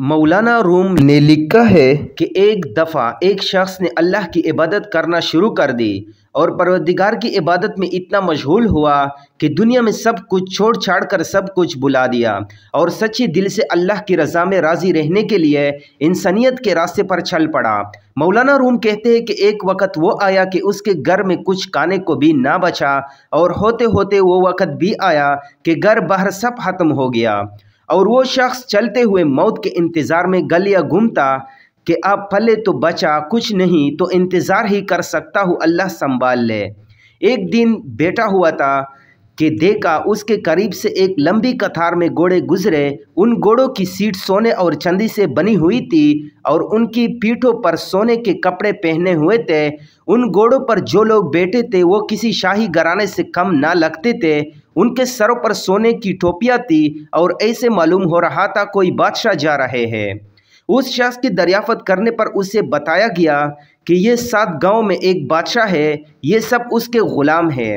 मौलाना रूम ने लिखा है कि एक दफ़ा एक शख्स ने अल्लाह की इबादत करना शुरू कर दी और परवदिगार की इबादत में इतना मशहूल हुआ कि दुनिया में सब कुछ छोड़ छाड़ कर सब कुछ बुला दिया और सच्चे दिल से अल्लाह की रज़ा में राज़ी रहने के लिए इंसानियत के रास्ते पर चल पड़ा मौलाना रूम कहते हैं कि एक वक्त वो आया कि उसके घर में कुछ खाने को भी ना बचा और होते होते वो वक्त भी आया कि घर बाहर सब ख़त्म हो गया और वो शख्स चलते हुए मौत के इंतज़ार में गलिया घूमता कि अब फले तो बचा कुछ नहीं तो इंतज़ार ही कर सकता हूँ अल्लाह संभाल ले एक दिन बेटा हुआ था कि देखा उसके करीब से एक लंबी कतार में घोड़े गुजरे उन घोड़ों की सीट सोने और चंदी से बनी हुई थी और उनकी पीठों पर सोने के कपड़े पहने हुए थे उन घोड़ों पर जो लोग बैठे थे वो किसी शाही घराने से कम ना लगते थे उनके सरों पर सोने की टोपियाँ थी और ऐसे मालूम हो रहा था कोई बादशाह जा रहे हैं उस शख्स की दरियाफत करने पर उसे बताया गया कि ये सात गांव में एक बादशाह है ये सब उसके ग़ुलाम है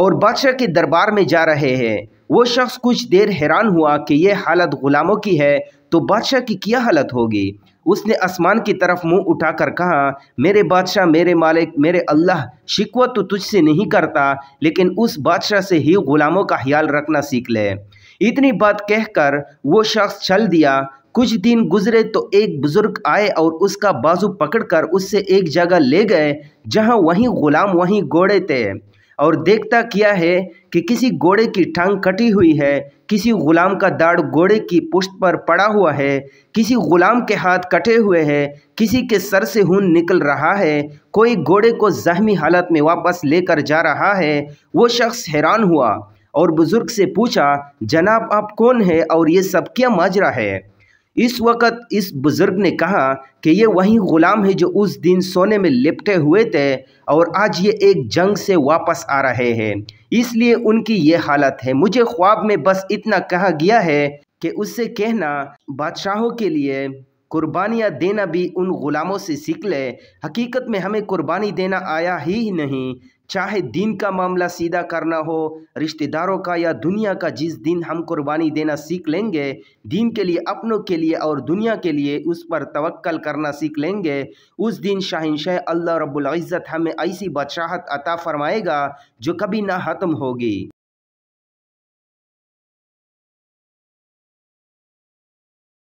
और बादशाह के दरबार में जा रहे हैं वो शख्स कुछ देर हैरान हुआ कि यह हालत ग़ुलामों की है तो बादशाह की क्या हालत होगी उसने आसमान की तरफ मुंह उठाकर कहा मेरे बादशाह मेरे मालिक मेरे अल्लाह शिकवा तो तुझसे नहीं करता लेकिन उस बादशाह से ही गुलामों का ख्याल रखना सीख ले इतनी बात कहकर वो शख्स चल दिया कुछ दिन गुजरे तो एक बुज़ुर्ग आए और उसका बाजू पकड़कर उससे एक जगह ले गए जहाँ वहीं गुलाम वहीं घोड़े थे और देखता किया है कि किसी घोड़े की टांग कटी हुई है किसी गुलाम का दाढ़ घोड़े की पुष्ट पर पड़ा हुआ है किसी गुलाम के हाथ कटे हुए हैं किसी के सर से हून निकल रहा है कोई घोड़े को जहमी हालत में वापस लेकर जा रहा है वो शख्स हैरान हुआ और बुज़ुर्ग से पूछा जनाब आप कौन है और ये सब क्या माजरा है इस वक्त इस बुज़ुर्ग ने कहा कि ये वही ग़ुलाम है जो उस दिन सोने में लिपटे हुए थे और आज ये एक जंग से वापस आ रहे हैं इसलिए उनकी ये हालत है मुझे ख्वाब में बस इतना कहा गया है कि उससे कहना बादशाहों के लिए कुर्बानियाँ देना भी उन ग़ुलामों से सीख ले हकीकत में हमें कुर्बानी देना आया ही नहीं चाहे दिन का मामला सीधा करना हो रिश्तेदारों का या दुनिया का जिस दिन हम कुर्बानी देना सीख लेंगे दिन के लिए अपनों के लिए और दुनिया के लिए उस पर तवक्ल करना सीख लेंगे उस दिन शाहिनशाह अल्लाह रब्बुल इज़्ज़त हमें ऐसी बादशाहत अता फरमाएगा जो कभी ना ख़त्म होगी